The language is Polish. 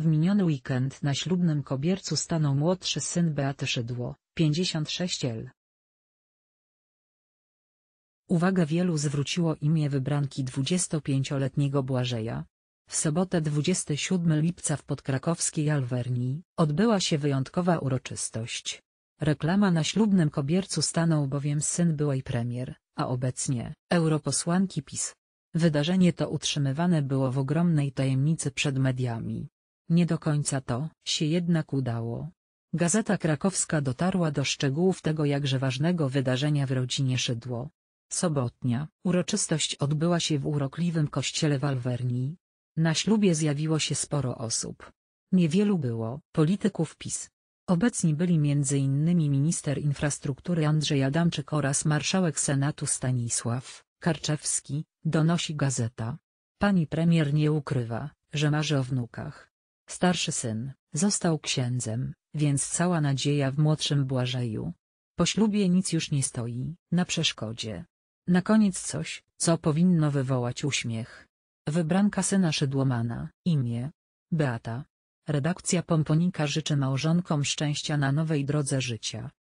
W miniony weekend na ślubnym kobiercu stanął młodszy syn Beaty Szydło, 56 L. Uwaga wielu zwróciło imię wybranki 25-letniego Błażeja. W sobotę 27 lipca w podkrakowskiej Alwernii odbyła się wyjątkowa uroczystość. Reklama na ślubnym kobiercu stanął bowiem syn byłej premier, a obecnie europosłanki PiS. Wydarzenie to utrzymywane było w ogromnej tajemnicy przed mediami. Nie do końca to się jednak udało. Gazeta Krakowska dotarła do szczegółów tego jakże ważnego wydarzenia w rodzinie Szydło. Sobotnia uroczystość odbyła się w urokliwym kościele w Na ślubie zjawiło się sporo osób. Niewielu było polityków PiS. Obecni byli m.in. minister infrastruktury Andrzej Adamczyk oraz marszałek Senatu Stanisław Karczewski, donosi gazeta. Pani premier nie ukrywa, że marzy o wnukach. Starszy syn został księdzem, więc cała nadzieja w młodszym Błażeju. Po ślubie nic już nie stoi na przeszkodzie. Na koniec coś, co powinno wywołać uśmiech. Wybranka syna Szydłomana, imię Beata. Redakcja Pomponika życzy małżonkom szczęścia na nowej drodze życia.